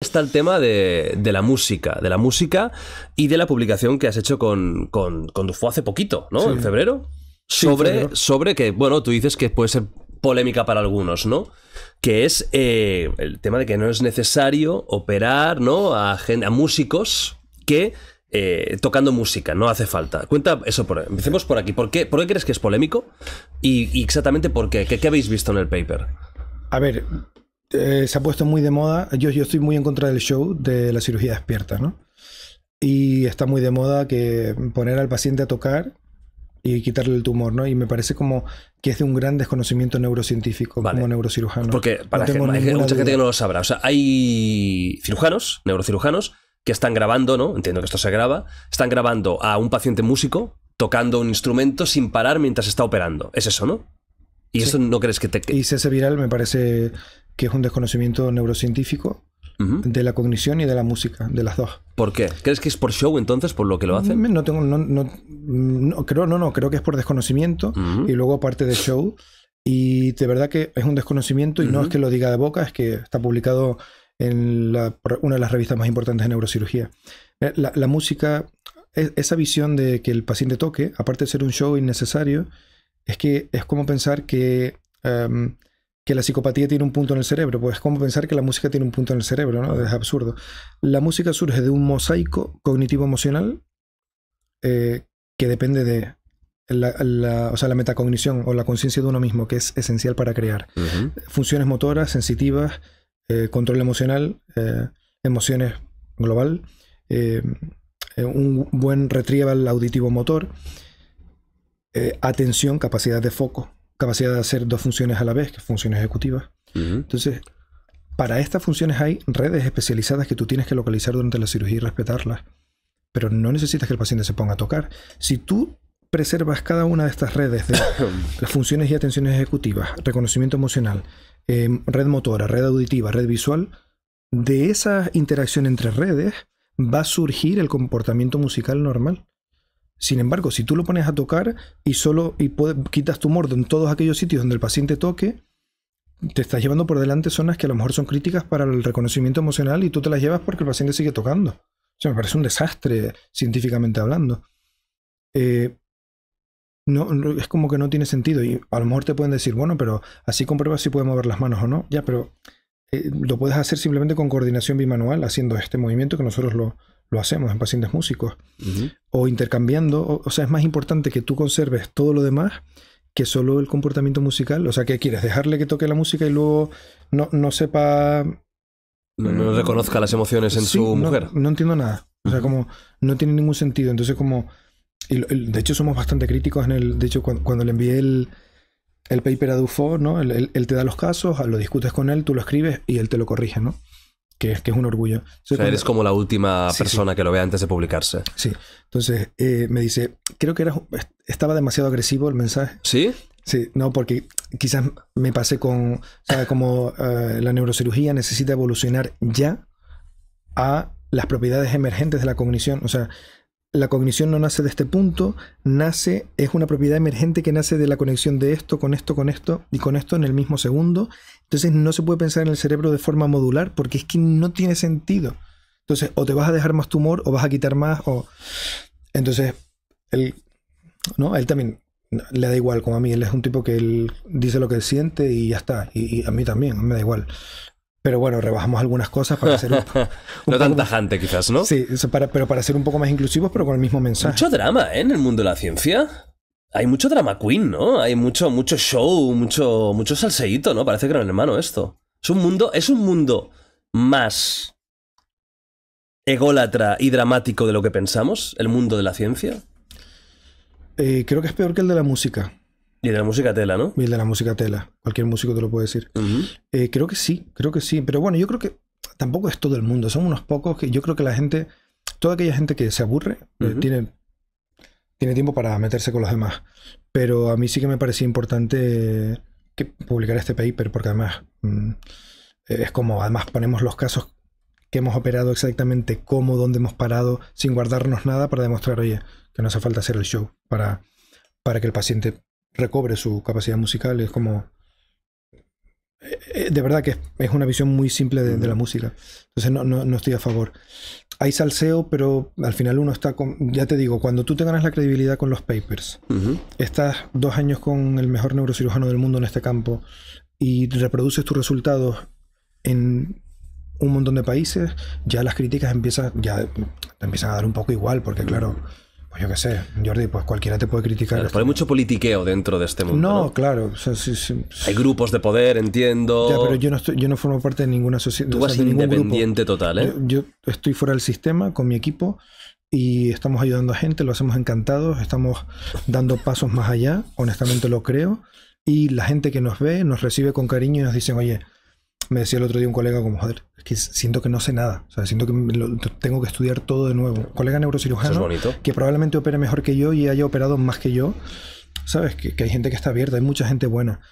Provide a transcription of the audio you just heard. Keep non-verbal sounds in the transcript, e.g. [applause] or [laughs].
Está el tema de, la música, de la música y de la publicación que has hecho con, con, Dufo hace poquito, ¿no? En febrero. Sobre, sobre que, bueno, tú dices que puede ser polémica para algunos, ¿no? Que es eh, el tema de que no es necesario operar, ¿no? A, a músicos que eh, tocando música, no hace falta. Cuenta eso, por, empecemos por aquí. ¿Por qué, crees que es polémico? Y, exactamente por qué. qué. habéis visto en el paper? A ver, eh, se ha puesto muy de moda. Yo, yo estoy muy en contra del show de la cirugía despierta, ¿no? Y está muy de moda que poner al paciente a tocar y quitarle el tumor, ¿no? Y me parece como que es de un gran desconocimiento neurocientífico como neurocirujano. Porque para hay mucha gente que no lo sabrá. O sea, hay cirujanos, neurocirujanos, que están grabando, ¿no? Entiendo que esto se graba. Están grabando a un paciente músico tocando un instrumento sin parar mientras está operando. Es eso, ¿no? Y eso no crees que te... Y ese viral me parece que es un desconocimiento neurocientífico de la cognición y de la música, de las dos. ¿Por qué? ¿Crees que es por show entonces, por lo que lo hacen? Mm, no tengo, no, creo, no, no, creo que es por desconocimiento y luego aparte de show. Y de verdad que es un desconocimiento y no es que lo diga de boca, es que está publicado en una de las revistas más importantes de neurocirugía. Eh, la, música, e, esa visión de que el paciente toque, aparte de ser un show innecesario, es que es como pensar que em, que la psicopatía tiene un punto en el cerebro, pues es como pensar que la música tiene un punto en el cerebro, ¿no? Es absurdo. La música surge de un mosaico cognitivo-emocional eh, que depende de la, metacognición o la conciencia de uno mismo, que es esencial para crear. Funciones motoras, sensitivas, eh, control emocional, eh, emociones global, un buen retrieval auditivo motor, atención, capacidad de foco, capacidad de hacer dos funciones a la vez, que funciones ejecutivas. Entonces, para estas funciones hay redes especializadas que tú tienes que localizar durante la cirugía y respetarlas, pero no necesitas que el paciente se ponga a tocar. Si tú preservas cada una de estas redes de [coughs] las funciones y atenciones ejecutivas, reconocimiento emocional, em, red motora, red auditiva, red visual, de esa interacción entre redes va a surgir el comportamiento musical normal. Sin embargo, si tú lo pones a tocar y solo y quitas tu mordo en todos aquellos sitios donde el paciente toque, te estás llevando por delante zonas que a lo mejor son críticas para el reconocimiento emocional y tú te las llevas porque el paciente sigue tocando. O sea, me parece un desastre científicamente hablando. Eh, no, es como que no tiene sentido. Y a lo mejor te pueden decir, bueno, pero así compruebas si puede mover las manos o no. Ya, pero eh, lo puedes hacer simplemente con coordinación bimanual, haciendo este movimiento que nosotros lo, lo hacemos en pacientes músicos, o intercambiando, o, sea, es más importante que tú conserves todo lo demás que solo el comportamiento musical, o sea, ¿qué quieres? ¿Dejarle que toque la música y luego no, sepa... No, mm, reconozca las emociones en su mujer. No, entiendo nada. O sea, como no tiene ningún sentido. Entonces, como. de hecho, somos bastante críticos en el. De hecho, cuando, le envié el, paper a Dufo, ¿no? Él, él, te da los casos, lo discutes con él, tú lo escribes y él te lo corrige, ¿no? que, es un orgullo. o sea, eres como la última persona que lo vea antes de publicarse. Sí. Entonces eh, me dice, creo que era, estaba demasiado agresivo el mensaje. ¿Sí? Sí, no, porque quizás me pasé con, como eh, la neurocirugía necesita evolucionar ya a las propiedades emergentes de la cognición. O sea, la cognición no nace de este punto, nace, es una propiedad emergente que nace de la conexión de esto con esto, con esto y con esto en el mismo segundo. Entonces no se puede pensar en el cerebro de forma modular porque es que no tiene sentido. Entonces, o te vas a dejar más tumor o vas a quitar más o... Entonces, él, ¿no? él también le da igual como a mí. Él es un tipo que él dice lo que siente y ya está. Y, y a mí también, me da igual. Pero bueno, rebajamos algunas cosas para hacerlo un, [laughs] No tan tajante, quizás, ¿no? Sí, pero para ser un poco más inclusivos, pero con el mismo mensaje. Mucho drama, ¿eh? En el mundo de la ciencia. Hay mucho drama queen, ¿no? Hay mucho, mucho show, mucho, mucho salseíto, ¿no? Parece que gran hermano esto. Es un mundo, es un mundo más ególatra y dramático de lo que pensamos, el mundo de la ciencia. Eh, creo que es peor que el de la música. Y de la música tela, ¿no? Y de la música tela. Cualquier músico te lo puede decir. Eh, creo que sí, creo que sí. Pero bueno, yo creo que tampoco es todo el mundo. Son unos pocos que yo creo que la gente, toda aquella gente que se aburre, eh, tiene, tiene tiempo para meterse con los demás. Pero a mí sí que me parecía importante publicar este paper porque además mm, es como, además ponemos los casos que hemos operado exactamente cómo, dónde hemos parado, sin guardarnos nada para demostrar, oye, que no hace falta hacer el show para, para que el paciente recobre su capacidad musical. Es como. Eh, eh, de verdad que es una visión muy simple de, la música. Entonces no, no, no, estoy a favor. Hay salseo, pero al final uno está con. Ya te digo, cuando tú te ganas la credibilidad con los papers, estás dos años con el mejor neurocirujano del mundo en este campo y reproduces tus resultados en un montón de países, ya las críticas empiezan, ya te empiezan a dar un poco igual, porque claro. Pues yo qué sé, Jordi, pues cualquiera te puede criticar. pero hay mucho politiqueo dentro de este mundo. No, claro. Hay grupos de poder, entiendo. Ya, pero yo no, yo no formo parte de ninguna sociedad. Tú vas independiente total, ¿eh? Yo, yo, estoy fuera del sistema con mi equipo y estamos ayudando a gente, lo hacemos encantados, estamos dando pasos más allá, honestamente lo creo. Y la gente que nos ve nos recibe con cariño y nos dicen, oye, me decía el otro día un colega como, joder, es que siento que no sé nada, o sea, siento que tengo que estudiar todo de nuevo. colega neurocirujano que probablemente opere mejor que yo y haya operado más que yo. ¿Sabes? Que, que hay gente que está abierta, hay mucha gente buena.